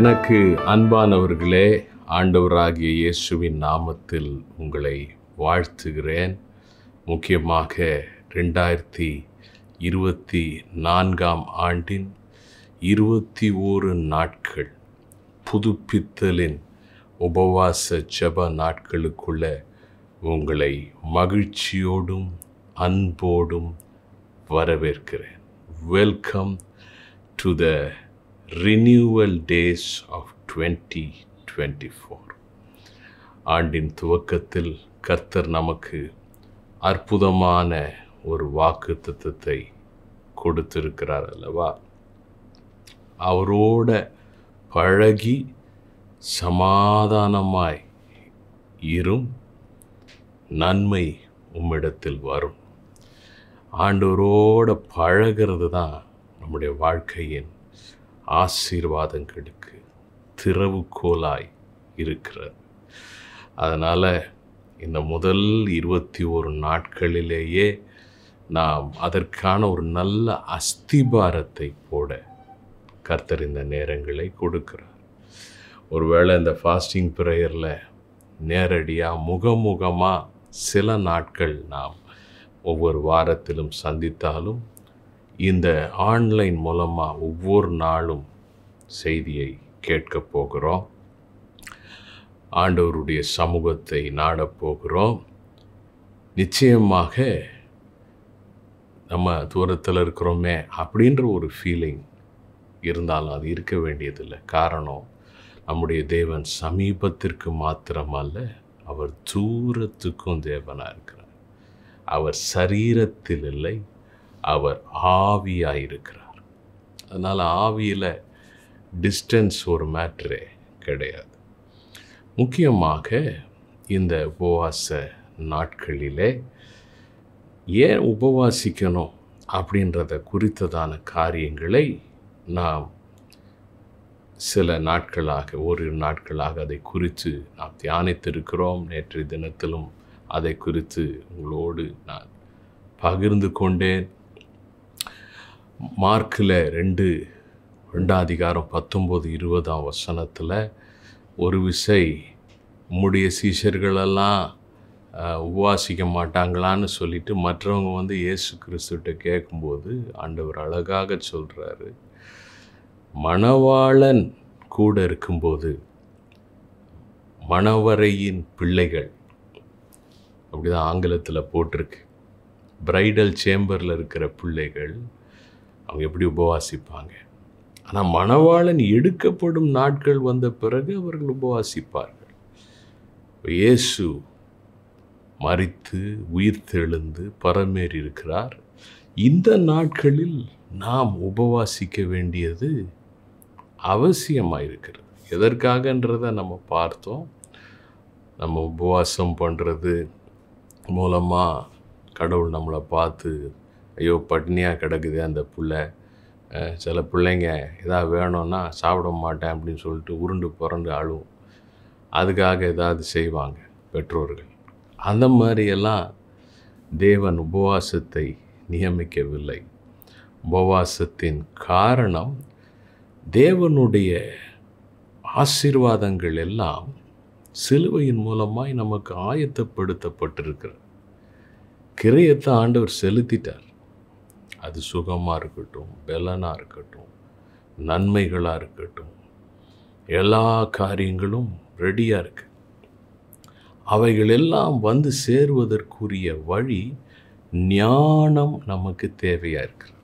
எனக்கு அன்பானவர்களே ஆண்டவராகிய இயேசுவின் நாமத்தில் உங்களை வாழ்த்துகிறேன் முக்கியமாக ரெண்டாயிரத்தி இருபத்தி நான்காம் ஆண்டின் இருபத்தி ஓரு நாட்கள் புதுப்பித்தலின் உபவாச ஜப நாட்களுக்குள்ள உங்களை மகிழ்ச்சியோடும் அன்போடும் வரவேற்கிறேன் welcome to the renewal days of twenty twenty four ஆண்டின் துவக்கத்தில் கர்த்தர் நமக்கு அற்புதமான ஒரு வாக்குத்தத்தை திட்டத்தை கொடுத்திருக்கிறார் அல்லவா அவரோட பழகி சமாதானமாய் இரும் நன்மை உம்மிடத்தில் வரும் ஆண்டவரோட பழகிறது தான் நம்முடைய வாழ்க்கையின் ஆசீர்வாதங்களுக்கு திறவுகோலாய் இருக்கிறது அதனால் இந்த முதல் இருபத்தி ஒரு நாட்களிலேயே நாம் அதற்கான ஒரு நல்ல அஸ்திபாரத்தை போட கர்த்தர் இந்த நேரங்களை கொடுக்கிறார் ஒருவேளை இந்த ஃபாஸ்டிங் ப்ரேயரில் நேரடியாக முகமுகமாக சில நாட்கள் நாம் ஒவ்வொரு வாரத்திலும் சந்தித்தாலும் இந்த ஆன்லைன் மூலமாக ஒவ்வொரு நாளும் செய்தியை கேட்க போகிறோம் ஆண்டவருடைய சமூகத்தை நாடப் போகிறோம் நிச்சயமாக நம்ம தூரத்தில் இருக்கிறோமே அப்படின்ற ஒரு ஃபீலிங் இருந்தாலும் அது இருக்க வேண்டியதில்லை காரணம் நம்முடைய தேவன் சமீபத்திற்கு மாத்திரமல்ல அவர் தூரத்துக்கும் தேவனாக இருக்கிறார் அவர் சரீரத்தில் இல்லை அவர் ஆவியாக இருக்கிறார் அதனால் ஆவியில் டிஸ்டன்ஸ் ஒரு மேட்ரே கிடையாது முக்கியமாக இந்த உபவாச நாட்களிலே ஏன் உபவாசிக்கணும் அப்படின்றத குறித்ததான காரியங்களை நாம் சில நாட்களாக ஓரிரு நாட்களாக அதை குறித்து நாம் தியானித்திருக்கிறோம் நேற்றைய தினத்திலும் அதை குறித்து உங்களோடு நான் பகிர்ந்து கொண்டேன் மார்க்கில் ரெண்டு ரெண்டாம் அதிகாரம் பத்தொம்போது இருபதாம் வசனத்தில் ஒரு விசை உம்முடைய சீஷர்களெல்லாம் உபவாசிக்க மாட்டாங்களான்னு சொல்லிட்டு மற்றவங்க வந்து இயேசு கிறிஸ்துகிட்ட கேட்கும்போது ஆண்டவர் அழகாக சொல்கிறாரு மணவாளன் கூட இருக்கும்போது மணவரையின் பிள்ளைகள் அப்படிதான் ஆங்கிலத்தில் போட்டிருக்கு பிரைடல் சேம்பரில் இருக்கிற பிள்ளைகள் அவங்க எப்படி உபவாசிப்பாங்க ஆனால் மணவாளன் எடுக்கப்படும் நாட்கள் வந்த பிறகு அவர்கள் உபவாசிப்பார்கள் இயேசு மறித்து உயிர் தெழுந்து பரமேறி இருக்கிறார் இந்த நாட்களில் நாம் உபவாசிக்க வேண்டியது அவசியமாக இருக்கிறது எதற்காகன்றதை நம்ம பார்த்தோம் நம்ம உபவாசம் பண்ணுறது மூலமாக கடவுள் நம்மளை பார்த்து ஐயோ பட்னியாக கிடக்குது அந்த பிள்ளை சில பிள்ளைங்க எதாவது வேணும்னா சாப்பிட மாட்டேன் அப்படின்னு சொல்லிட்டு உருண்டு புரண்டு அழுவும் அதுக்காக ஏதாவது செய்வாங்க பெற்றோர்கள் அந்த மாதிரியெல்லாம் தேவன் உபவாசத்தை நியமிக்கவில்லை உபவாசத்தின் காரணம் தேவனுடைய ஆசீர்வாதங்கள் எல்லாம் சிலுவையின் மூலமாய் நமக்கு ஆயத்தப்படுத்தப்பட்டிருக்கிறது கிரையத்தை ஆண்டவர் செலுத்திட்டார் அது சுகமாக இருக்கட்டும் பலனாக இருக்கட்டும் நன்மைகளாக இருக்கட்டும் எல்லா காரியங்களும் ரெடியாக இருக்குது அவைகள் எல்லாம் வந்து சேருவதற்குரிய வழி ஞானம் நமக்கு தேவையாக இருக்கிறது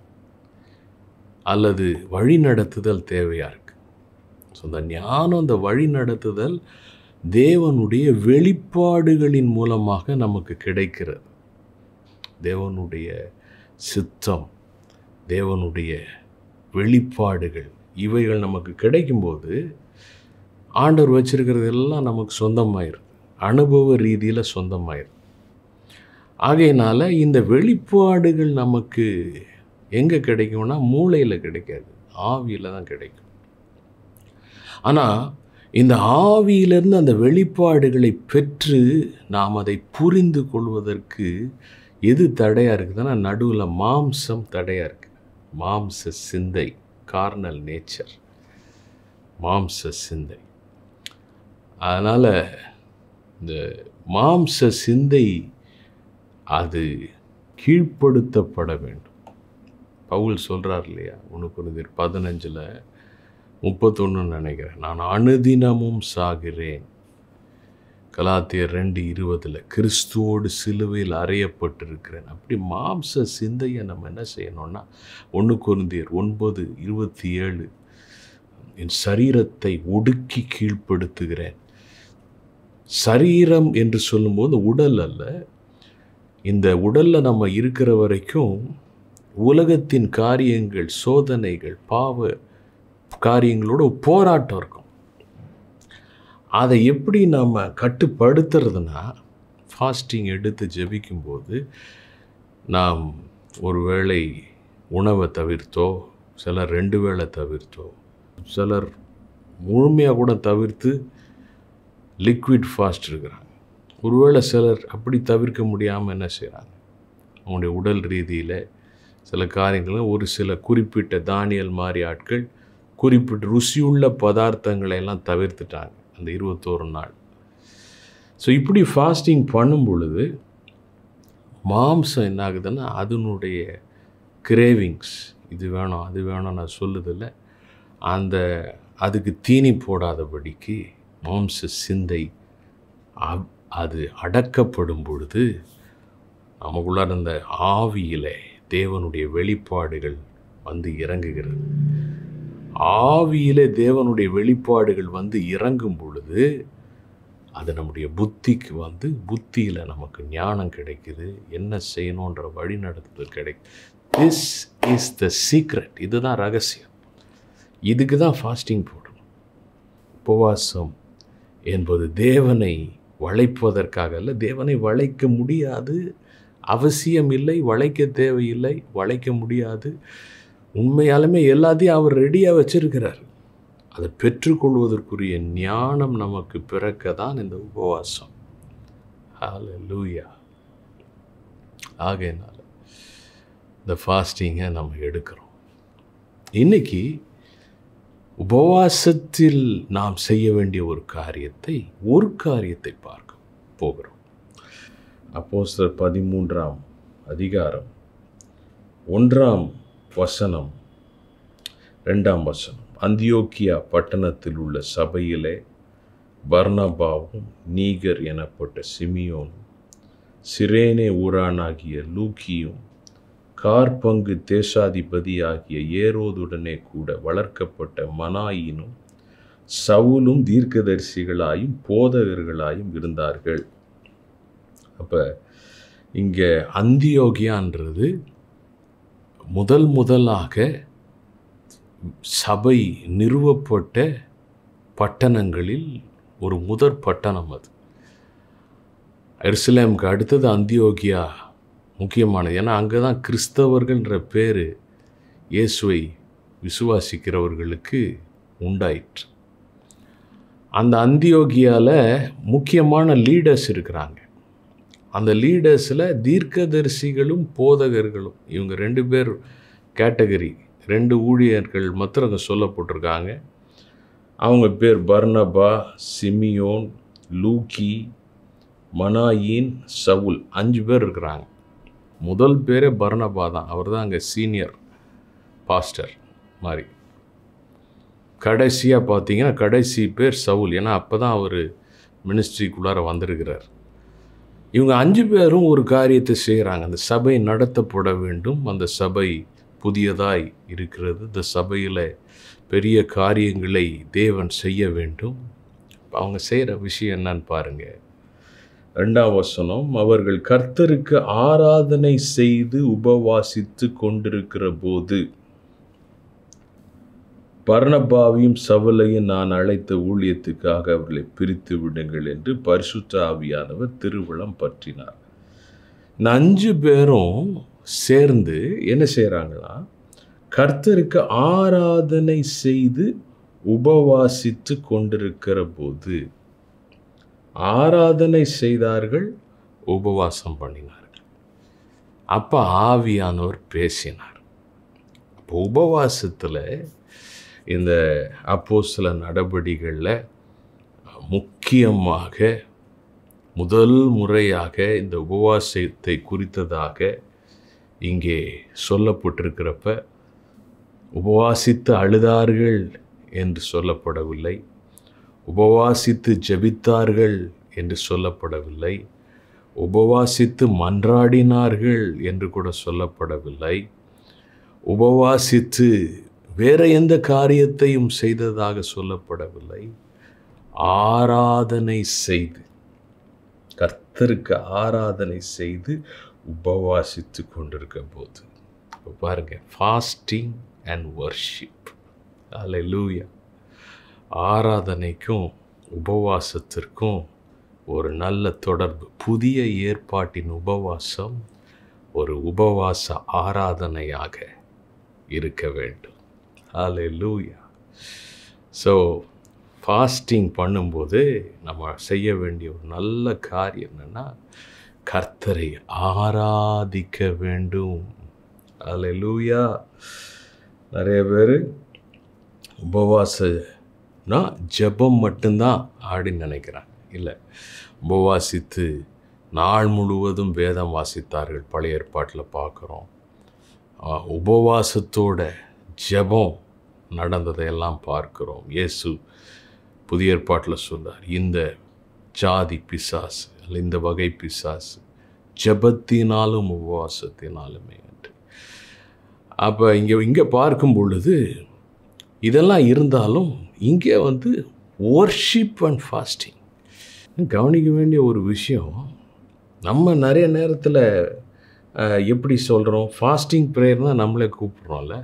அல்லது வழி நடத்துதல் தேவையாக இருக்குது ஸோ அந்த ஞானம் அந்த வழி நடத்துதல் தேவனுடைய வெளிப்பாடுகளின் மூலமாக நமக்கு கிடைக்கிறது தேவனுடைய சித்தம் தேவனுடைய வெளிப்பாடுகள் இவைகள் நமக்கு கிடைக்கும்போது ஆண்டவர் வச்சுருக்கிறது எல்லாம் நமக்கு சொந்தமாயிரு அனுபவ ரீதியில் சொந்தமாயிரு ஆகையினால் இந்த வெளிப்பாடுகள் நமக்கு எங்கே கிடைக்கும்னா மூளையில் கிடைக்காது ஆவியில் தான் கிடைக்கும் ஆனால் இந்த ஆவியிலிருந்து அந்த வெளிப்பாடுகளை பெற்று நாம் அதை புரிந்து கொள்வதற்கு எது தடையாக இருக்குதுன்னா நடுவில் மாம்சம் தடையாக இருக்குது மாம்ச சிந்தை கார்னல் நேச்சர் மாம்ச சிந்தை அதனால் இந்த மாம்ச சிந்தை அது கீழ்ப்படுத்தப்பட வேண்டும் பவுல் சொல்கிறார் இல்லையா உனக்கு ஒரு பதினஞ்சில் முப்பத்தொன்றுன்னு நினைக்கிறேன் நான் அனுதினமும் சாகிறேன் கலாத்தியர் ரெண்டு இருபதில் கிறிஸ்துவோடு சிலுவையில் அறையப்பட்டிருக்கிறேன் அப்படி மாம்ச சிந்தையை நம்ம என்ன செய்யணும்னா ஒன்று குருந்தியர் ஒன்பது இருபத்தி ஏழு என் சரீரத்தை ஒடுக்கி கீழ்ப்படுத்துகிறேன் சரீரம் என்று சொல்லும்போது உடல் அல்ல இந்த உடலில் நம்ம இருக்கிற வரைக்கும் உலகத்தின் காரியங்கள் சோதனைகள் பாவ காரியங்களோட போராட்டம் இருக்கும் அதை எப்படி நாம் கட்டுப்படுத்துறதுனா ஃபாஸ்டிங் எடுத்து ஜபிக்கும்போது நாம் ஒருவேளை உணவை தவிர்த்தோ சிலர் ரெண்டு வேளை தவிர்த்தோ சிலர் முழுமையாக கூட தவிர்த்து லிக்விட் ஃபாஸ்ட் இருக்கிறாங்க ஒருவேளை சிலர் அப்படி தவிர்க்க முடியாமல் என்ன செய்கிறாங்க அவங்களுடைய உடல் ரீதியில் சில காரியங்களும் ஒரு சில குறிப்பிட்ட தானியல் மாதிரி ஆட்கள் குறிப்பிட்ட ருசியுள்ள பதார்த்தங்களை எல்லாம் தவிர்த்துட்டாங்க அந்த இருபத்தோரு நாள் ஸோ இப்படி ஃபாஸ்டிங் பண்ணும் பொழுது மாம்சம் என்ன ஆகுதுன்னா அதனுடைய கிரேவிங்ஸ் இது வேணும் அது வேணும் நான் சொல்லுதில்ல அந்த அதுக்கு தீனி போடாதபடிக்கு மாம்ச சிந்தை அது அடக்கப்படும் பொழுது நமக்குள்ளார் அந்த ஆவியில் தேவனுடைய வெளிப்பாடுகள் வந்து இறங்குகிறது ஆவியில் தேவனுடைய வெளிப்பாடுகள் வந்து இறங்கும் வருது அது நம்முடைய புத்திக்கு வந்து புத்தியில் நமக்கு ஞானம் கிடைக்குது என்ன செய்யணுன்ற வழி நடத்துதல் கிடைக்குது திஸ் இஸ் த சீக்ரெட் இதுதான் ரகசியம் இதுக்கு தான் ஃபாஸ்டிங் போடணும் உபவாசம் என்பது தேவனை வளைப்பதற்காக அல்ல தேவனை வளைக்க முடியாது அவசியம் இல்லை வளைக்க தேவையில்லை வளைக்க முடியாது உண்மையாலுமே எல்லாத்தையும் அவர் ரெடியாக வச்சுருக்கிறார் அதை பெற்றுக்கொள்வதற்குரிய ஞானம் நமக்கு பிறக்க தான் இந்த உபவாசம் ஹால லூயா ஆகையினால் இந்த ஃபாஸ்டிங்கை நம்ம எடுக்கிறோம் இன்றைக்கி உபவாசத்தில் நாம் செய்ய வேண்டிய ஒரு காரியத்தை ஒரு காரியத்தை பார்க்க போகிறோம் அப்போ சார் பதிமூன்றாம் அதிகாரம் ஒன்றாம் வசனம் ரெண்டாம் வசனம் அந்தியோக்கியா பட்டணத்தில் உள்ள சபையிலே பர்ணபாவும் நீகர் எனப்பட்ட சிமியோனும் சிரேனே ஊரானாகிய லூக்கியும் கார்பங்கு தேசாதிபதி ஆகிய ஏரோதுடனே கூட வளர்க்கப்பட்ட மனாயினும் சவுலும் தீர்க்கதரிசிகளாயும் போதகர்களாயும் இருந்தார்கள் அப்போ இங்கே அந்தியோகியான்றது முதல் முதலாக சபை நிறுவப்பட்ட பட்டணங்களில் ஒரு முதற் பட்டணம் அது எருசலேமுக்கு அடுத்தது அந்தியோகியா முக்கியமானது ஏன்னா அங்கே தான் கிறிஸ்தவர்கள்ன்ற பேர் இயேசுவை விசுவாசிக்கிறவர்களுக்கு உண்டாயிற்று அந்த அந்தியோகியாவில் முக்கியமான லீடர்ஸ் இருக்கிறாங்க அந்த லீடர்ஸில் தீர்க்கதரிசிகளும் போதகர்களும் இவங்க ரெண்டு பேர் கேட்டகரி ரெண்டு ஊழியர்கள் மாத்திரம் அங்கே சொல்லப்பட்டிருக்காங்க அவங்க பேர் பர்னபா சிமியோன் லூக்கி மனாயின் சவுல் அஞ்சு பேர் இருக்கிறாங்க முதல் பேரே பர்னபா தான் அவர் தான் அங்கே சீனியர் பாஸ்டர் மாதிரி கடைசியாக பார்த்தீங்கன்னா கடைசி பேர் சவுல் ஏன்னா அப்போ தான் அவர் மினிஸ்ட்ரிக்குள்ளார வந்திருக்கிறார் இவங்க அஞ்சு பேரும் ஒரு காரியத்தை செய்கிறாங்க அந்த சபை நடத்தப்பட வேண்டும் அந்த சபை புதியதாய் இருக்கிறது இந்த சபையில் பெரிய காரியங்களை தேவன் செய்ய வேண்டும் அவங்க செய்கிற விஷயம் என்னன்னு பாருங்கள் ரெண்டாம் வசனம் அவர்கள் கர்த்தருக்கு ஆராதனை செய்து உபவாசித்து கொண்டிருக்கிற போது பர்ணபாவியும் சவலையும் நான் அழைத்த ஊழியத்துக்காக அவர்களை பிரித்து விடுங்கள் என்று பரிசுத்த ஆவியானவர் திருவிழம் பற்றினார் இந்த அஞ்சு பேரும் சேர்ந்து என்ன செய்கிறாங்களா கர்த்தருக்கு ஆராதனை செய்து உபவாசித்து கொண்டிருக்கிற போது ஆராதனை செய்தார்கள் உபவாசம் பண்ணினார்கள் அப்போ ஆவியானவர் பேசினார் அப்போ உபவாசத்தில் இந்த அப்போ சில நடவடிகளில் முக்கியமாக முதல் முறையாக இந்த உபவாசத்தை குறித்ததாக இங்கே சொல்லப்பட்டிருக்கிறப்ப உபவாசித்து அழுதார்கள் என்று சொல்லப்படவில்லை உபவாசித்து ஜெபித்தார்கள் என்று சொல்லப்படவில்லை உபவாசித்து மன்றாடினார்கள் என்று கூட சொல்லப்படவில்லை உபவாசித்து வேறு எந்த காரியத்தையும் செய்ததாக சொல்லப்படவில்லை ஆராதனை செய்து கர்த்தருக்கு ஆராதனை செய்து உபவாசித்து கொண்டிருக்க போது இப்போ பாருங்கள் ஃபாஸ்டிங் அண்ட் வர்ஷிப் அலை லூயா ஆராதனைக்கும் உபவாசத்திற்கும் ஒரு நல்ல தொடர்பு புதிய ஏற்பாட்டின் உபவாசம் ஒரு உபவாச ஆராதனையாக இருக்க வேண்டும் அலை லூயா ஸோ ஃபாஸ்டிங் பண்ணும்போது நம்ம செய்ய வேண்டிய ஒரு நல்ல காரியம் என்னென்னா கர்த்தரை ஆராதிக்க வேண்டும் அதில் லூயா நிறைய பேர் உபவாசம்னா ஜபம் மட்டும்தான் அப்படின்னு நினைக்கிறாங்க இல்லை உபவாசித்து நாள் முழுவதும் வேதம் வாசித்தார்கள் பழைய ஏற்பாட்டில் பார்க்குறோம் உபவாசத்தோட ஜபம் நடந்ததையெல்லாம் பார்க்குறோம் இயேசு புதிய ஏற்பாட்டில் சொன்னார் இந்த ஜாதி பிசாசு அல்ல இந்த வகை பிசாசு ஜபத்தினாலும் உபவாசத்தினாலுமே என்று அப்போ இங்கே இங்கே பார்க்கும் பொழுது இதெல்லாம் இருந்தாலும் இங்கே வந்து ஒர்ஷிப் அண்ட் ஃபாஸ்டிங் கவனிக்க வேண்டிய ஒரு விஷயம் நம்ம நிறைய நேரத்தில் எப்படி சொல்கிறோம் ஃபாஸ்டிங் ப்ரேயர் தான் நம்மளே கூப்பிட்றோம்ல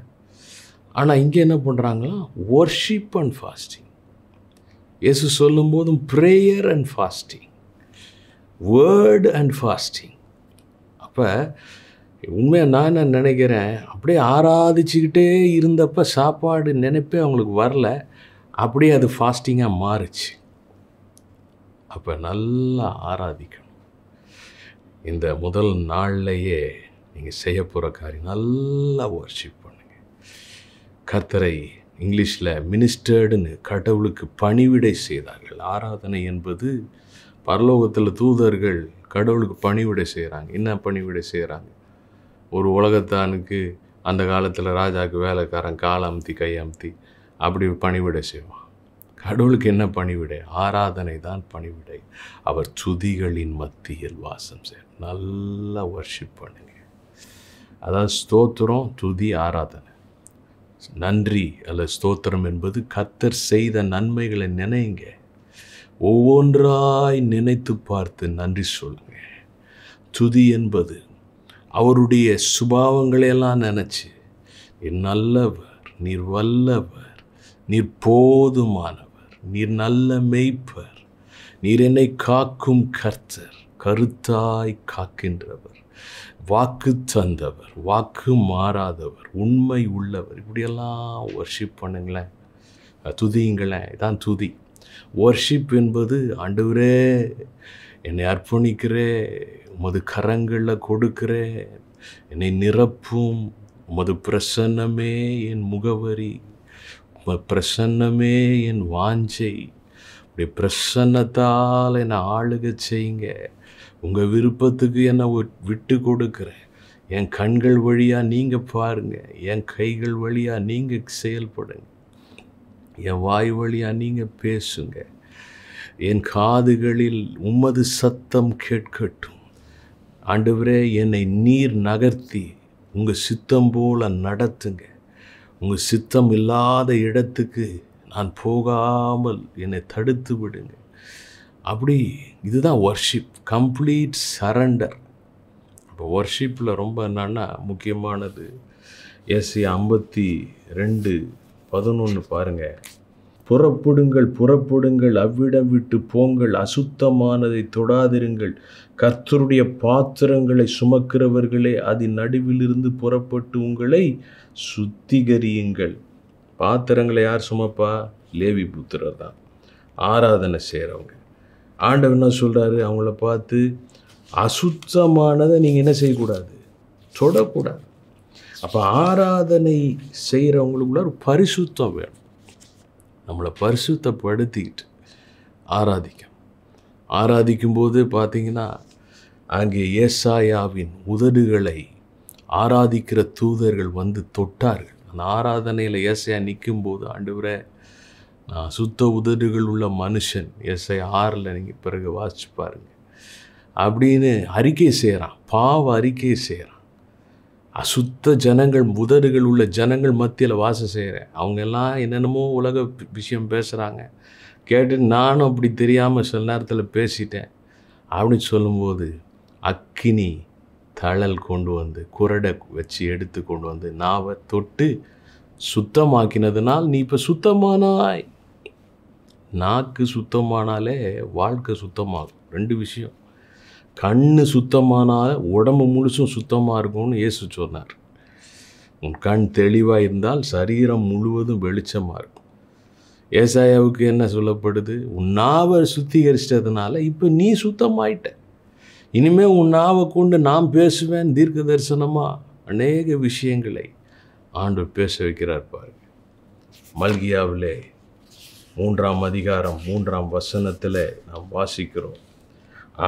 ஆனால் இங்கே என்ன பண்ணுறாங்களா ஒர்ஷிப் அண்ட் ஃபாஸ்டிங் இயேசு சொல்லும்போதும் prayer and fasting word and fasting அப்போ உண்மையாக நான் என்ன நினைக்கிறேன் அப்படியே ஆராதிச்சுக்கிட்டே இருந்தப்போ சாப்பாடு நினைப்பே அவங்களுக்கு வரல அப்படியே அது ஃபாஸ்டிங்காக மாறுச்சு அப்போ நல்லா ஆராதிக்கணும் இந்த முதல் நாள்லையே நீங்கள் செய்ய போகிற காரியம் நல்லா ஒர்ஷிப் பண்ணுங்கள் கத்தரை இங்கிலீஷில் மினிஸ்டர்டுன்னு கடவுளுக்கு பணிவிடை செய்தார்கள் ஆராதனை என்பது பரலோகத்தில் தூதர்கள் கடவுளுக்கு பணிவிடை செய்கிறாங்க என்ன பணிவிடை செய்கிறாங்க ஒரு உலகத்தானுக்கு அந்த காலத்தில் ராஜாவுக்கு வேலைக்காரன் காலை அமுத்தி கை அமுத்தி அப்படி பணிவிடை செய்வான் கடவுளுக்கு என்ன பணிவிடை ஆராதனை தான் பணிவிடை அவர் சுதிகளின் மத்தியில் வாசம் செய்ய நல்லா ஒர்ஷிப் பண்ணுங்க அதாவது ஸ்தோத்திரம் துதி ஆராதனை நன்றி அல்ல ஸ்தோத்திரம் என்பது கத்தர் செய்த நன்மைகளை நினைங்க ஒவ்வொன்றாய் நினைத்து பார்த்து நன்றி சொல்லுங்க துதி என்பது அவருடைய சுபாவங்களையெல்லாம் நினச்சி நீர் நல்லவர் நீர் வல்லவர் நீர் போதுமானவர் நீர் நல்ல மெய்ப்பர் நீர் என்னை காக்கும் கர்த்தர் கருத்தாய் காக்கின்றவர் வாக்கு தந்தவர் வாக்கு மாறாதவர் உண்மை உள்ளவர் இப்படியெல்லாம் ஒர்ஷிப் பண்ணுங்களேன் துதிங்களேன் இதான் துதி ஒர்ஷிப் என்பது ஆண்டவரே என்னை அர்ப்பணிக்கிறே உமது கரங்களில் கொடுக்கிறே என்னை நிரப்பும் உமது பிரசன்னமே என் முகவரி பிரசன்னமே என் வாஞ்சை அப்படி பிரசன்னத்தால் என்னை ஆளுக செய்யுங்க உங்கள் விருப்பத்துக்கு என்னை விட்டு கொடுக்குறேன் என் கண்கள் வழியாக நீங்கள் பாருங்கள் என் கைகள் வழியாக நீங்கள் செயல்படுங்க என் வாய் வழியாக நீங்கள் பேசுங்க என் காதுகளில் உமது சத்தம் கேட்கட்டும் ஆண்டவரே என்னை நீர் நகர்த்தி உங்கள் சித்தம் போல் நடத்துங்க உங்கள் சித்தம் இல்லாத இடத்துக்கு நான் போகாமல் என்னை தடுத்து விடுங்க அப்படி இதுதான் ஒர்ஷிப் கம்ப்ளீட் சரண்டர் இப்போ ஒர்ஷிப்பில் ரொம்ப என்னன்னா முக்கியமானது எஸ்சி ஐம்பத்தி ரெண்டு பதினொன்று பாருங்கள் புறப்படுங்கள் புறப்படுங்கள் அவ்விடம் விட்டு போங்கள் அசுத்தமானதை தொடாதிருங்கள் கர்த்தருடைய பாத்திரங்களை சுமக்கிறவர்களே அதன் நடுவிலிருந்து புறப்பட்டு உங்களை சுத்திகரியுங்கள் பாத்திரங்களை யார் சுமப்பா லேவி புத்திரர் தான் ஆராதனை செய்கிறவங்க ஆண்டவர் என்ன சொல்கிறாரு அவங்கள பார்த்து அசுத்தமானதை நீங்கள் என்ன செய்யக்கூடாது தொடக்கூடாது அப்போ ஆராதனை செய்கிறவங்களுக்குள்ள ஒரு பரிசுத்தம் வேணும் நம்மளை பரிசுத்தப்படுத்திக்கிட்டு ஆராதிக்க ஆராதிக்கும்போது பார்த்தீங்கன்னா அங்கே ஏசாயாவின் உதடுகளை ஆராதிக்கிற தூதர்கள் வந்து தொட்டார்கள் அந்த ஆராதனையில் ஏசையா நிற்கும்போது ஆண்டவரை நான் சுத்த உதடுகள் உள்ள மனுஷன் எஸ்ஐ ஆறில் நீங்கள் பிறகு வாசிச்சு பாருங்கள் அப்படின்னு அறிக்கை செய்கிறான் பாவ அறிக்கை செய்கிறான் அசுத்த ஜனங்கள் முதடுகள் உள்ள ஜனங்கள் மத்தியில் வாசம் செய்கிறேன் அவங்க எல்லாம் என்னென்னமோ உலக விஷயம் பேசுகிறாங்க கேட்டு நானும் அப்படி தெரியாமல் சில நேரத்தில் பேசிட்டேன் அப்படின்னு சொல்லும்போது அக்கினி தழல் கொண்டு வந்து குரடை வச்சு எடுத்து கொண்டு வந்து நாவை தொட்டு சுத்தமாக்கினதுனால் நீ இப்போ சுத்தமானாய் நாக்கு சுத்தமானாலே வாழ்க்கை சுத்தமாகும் ரெண்டு விஷயம் கண் சுத்தமானால் உடம்பு முழுசும் சுத்தமாக இருக்கும்னு இயேசு சொன்னார் உன் கண் தெளிவாக இருந்தால் சரீரம் முழுவதும் வெளிச்சமாக இருக்கும் ஏசாயாவுக்கு என்ன சொல்லப்படுது உன் நாவை சுத்திகரிச்சிட்டதுனால இப்போ நீ சுத்தமாயிட்ட இனிமேல் உன் நாவை கொண்டு நான் பேசுவேன் தீர்க்க தரிசனமாக அநேக விஷயங்களை ஆண்டு பேச வைக்கிறார் பாரு மல்கியாவிலே மூன்றாம் அதிகாரம் மூன்றாம் வசனத்தில் நாம் வாசிக்கிறோம்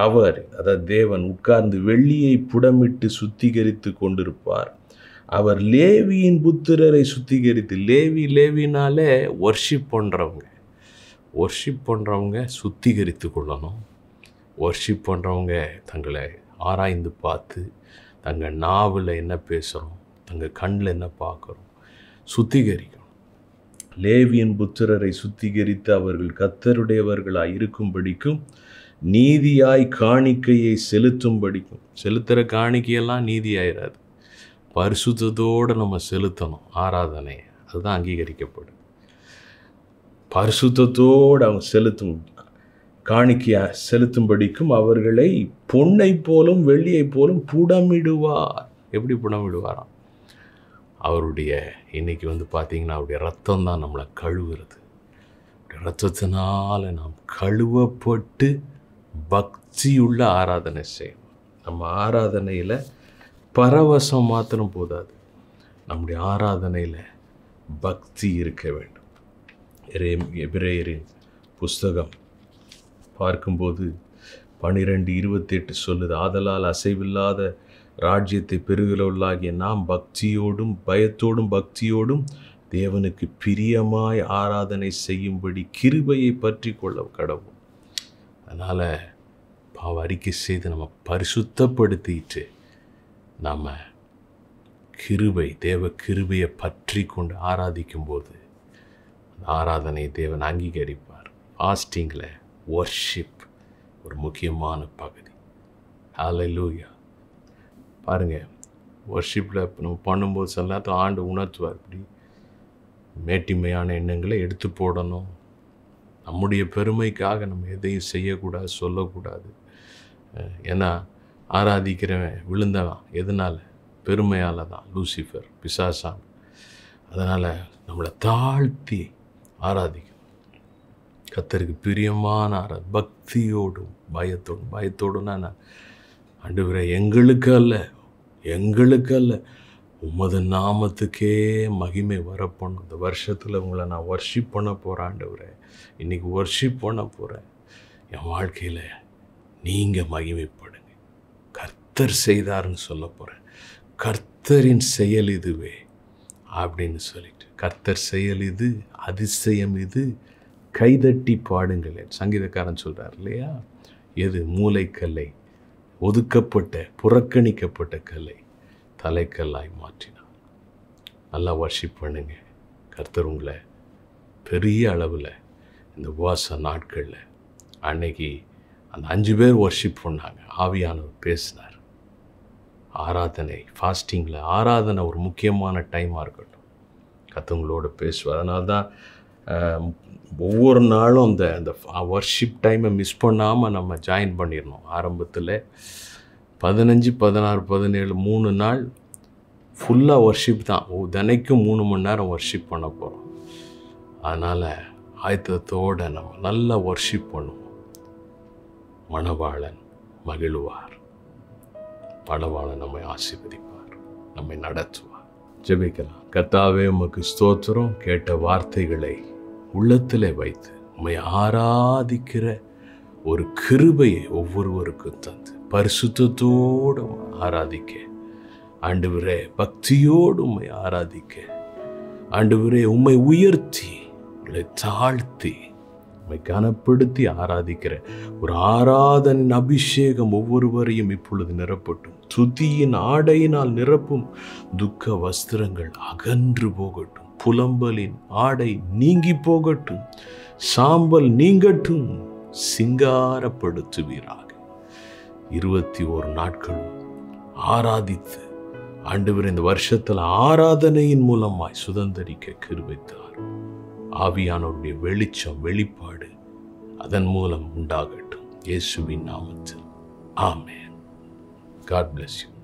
அவர் அதாவது தேவன் உட்கார்ந்து வெள்ளியை புடமிட்டு சுத்திகரித்து கொண்டிருப்பார் அவர் லேவியின் புத்திரரை சுத்திகரித்து லேவி லேவினாலே ஒர்ஷிப் பண்ணுறவங்க ஒர்ஷிப் பண்ணுறவங்க சுத்திகரித்து கொள்ளணும் ஒர்ஷிப் பண்ணுறவங்க தங்களை ஆராய்ந்து பார்த்து தங்கள் நாவில் என்ன பேசுகிறோம் தங்கள் கண்ணில் என்ன பார்க்குறோம் சுத்திகரிக்கணும் லேவியின் புத்திரரை சுத்திகரித்து அவர்கள் கத்தருடையவர்களாக இருக்கும்படிக்கும் நீதியாய் காணிக்கையை செலுத்தும்படிக்கும் செலுத்துகிற காணிக்கையெல்லாம் நீதி ஆயிடாது பரிசுத்தத்தோடு நம்ம செலுத்தணும் ஆராதனை அதுதான் அங்கீகரிக்கப்படும் பரிசுத்தத்தோடு அவங்க செலுத்தும் காணிக்கையாக செலுத்தும்படிக்கும் அவர்களை பொண்ணை போலும் வெள்ளியை போலும் புடமிடுவார் எப்படி புடமிடுவாராம் அவருடைய இன்றைக்கி வந்து பார்த்தீங்கன்னா அவருடைய ரத்தம் தான் நம்மளை கழுவுறது ரத்தத்தினால் நாம் கழுவப்பட்டு பக்தியுள்ள ஆராதனை செய்யணும் நம்ம ஆராதனையில் பரவசம் மாத்திரம் போதாது நம்முடைய ஆராதனையில் பக்தி இருக்க வேண்டும் எபிரேயரின் புஸ்தகம் பார்க்கும்போது பன்னிரெண்டு இருபத்தெட்டு சொல்லுது ஆதலால் அசைவில்லாத ராஜ்யத்தை பெருகிறவர்களாகிய நாம் பக்தியோடும் பயத்தோடும் பக்தியோடும் தேவனுக்கு பிரியமாய் ஆராதனை செய்யும்படி கிருபையை பற்றி கொள்ள கடவுள் அதனால் பாவ அறிக்கை செய்து நம்ம பரிசுத்தப்படுத்திட்டு நாம் கிருபை தேவ கிருபையை பற்றி கொண்டு ஆராதிக்கும்போது அந்த ஆராதனை தேவன் அங்கீகரிப்பார் ஃபாஸ்டிங்கில் ஒர்ஷிப் ஒரு முக்கியமான பகுதி ஹாலை லூயா பாருங்கள் ஒர்ஷிப்பில் நம்ம பண்ணும்போது எல்லாத்தையும் ஆண்டு உணர்த்துவார் இப்படி மேட்டிமையான எண்ணங்களை எடுத்து போடணும் நம்முடைய பெருமைக்காக நம்ம எதையும் செய்யக்கூடாது சொல்லக்கூடாது ஏன்னா ஆராதிக்கிறவன் விழுந்தவன் எதனால் பெருமையால் தான் லூசிஃபர் பிசாசான் அதனால் நம்மளை தாழ்த்தி ஆராதிக்கும் கத்தருக்கு பிரியமான ஆரா பக்தியோடும் பயத்தோடும் பயத்தோடும்னா நான் அண்டுகிற எங்களுக்கு அல்ல எங்களுக்கு அல்ல உமது நாமத்துக்கே மகிமை வரப்போன இந்த வருஷத்தில் உங்களை நான் வர்ஷிப் பண்ண போகிறாண்டவரே இன்றைக்கி ஒர்ஷிப் பண்ண போகிறேன் என் வாழ்க்கையில் நீங்கள் மகிமைப்படுங்க கர்த்தர் செய்தார்னு சொல்ல போகிறேன் கர்த்தரின் செயல் இதுவே அப்படின்னு சொல்லிட்டு கர்த்தர் செயல் இது அதிசயம் இது கைதட்டி பாடுங்கள் சங்கீதக்காரன் சொல்கிறார் இல்லையா எது மூளைக்கல்லை ஒதுக்கப்பட்ட புறக்கணிக்கப்பட்ட கலை தலைக்கல்லாய் மாற்றினார் நல்லா வர்ஷிப் பண்ணுங்க கர்த்தர் உங்களை பெரிய அளவில் இந்த உபவாச நாட்களில் அன்னைக்கு அந்த அஞ்சு பேர் ஒர்ஷிப் பண்ணாங்க ஆவியானவர் பேசினார் ஆராதனை ஃபாஸ்டிங்கில் ஆராதனை ஒரு முக்கியமான டைமாக இருக்கட்டும் கத்தவங்களோட பேசுவார் அதனால தான் ஒவ்வொரு நாளும் அந்த அந்த ஒர்ஷிப் டைமை மிஸ் பண்ணாமல் நம்ம ஜாயின் பண்ணிடணும் ஆரம்பத்தில் பதினஞ்சு பதினாறு பதினேழு மூணு நாள் ஃபுல்லாக ஒர்ஷிப் தான் தினைக்கும் மூணு மணி நேரம் ஒர்ஷிப் பண்ண போகிறோம் அதனால் ஆயத்தத்தோடு நம்ம நல்லா ஒர்ஷிப் பண்ணுவோம் மணவாளன் மகிழ்வார் மணவாளன் நம்மை ஆசீர்வதிப்பார் நம்மை நடத்துவார் ஜெபிக்கலாம் கத்தாவே உமக்கு ஸ்தோத்திரம் கேட்ட வார்த்தைகளை உள்ளத்தில் வைத்து உண்மை ஆராதிக்கிற ஒரு கிருபையை ஒவ்வொருவருக்கும் தந்து பரிசுத்தோடும் ஆராதிக்க ஆண்டு விரே பக்தியோடு உண்மை ஆராதிக்க ஆண்டு விரே உண்மை உயர்த்தி உங்களை தாழ்த்தி உங்களை கனப்படுத்தி ஆராதிக்கிற ஒரு ஆராதன் அபிஷேகம் ஒவ்வொருவரையும் இப்பொழுது நிரப்பட்டும் துதியின் ஆடையினால் நிரப்பும் துக்க வஸ்திரங்கள் அகன்று போகட்டும் புலம்பலின் ஆடை நீங்கி போகட்டும் சாம்பல் நீங்கட்டும் சிங்காரப்படுத்துவீராக இருபத்தி ஒரு நாட்களும் ஆராதித்து ஆண்டு இந்த வருஷத்தில் ஆராதனையின் மூலமாய் சுதந்திரிக்க கிருபித்தார் ஆவியானவருடைய வெளிச்சம் வெளிப்பாடு அதன் மூலம் உண்டாகட்டும் இயேசுவின் நாமத்தில் ஆமேன் காட் பிளஸ் யூ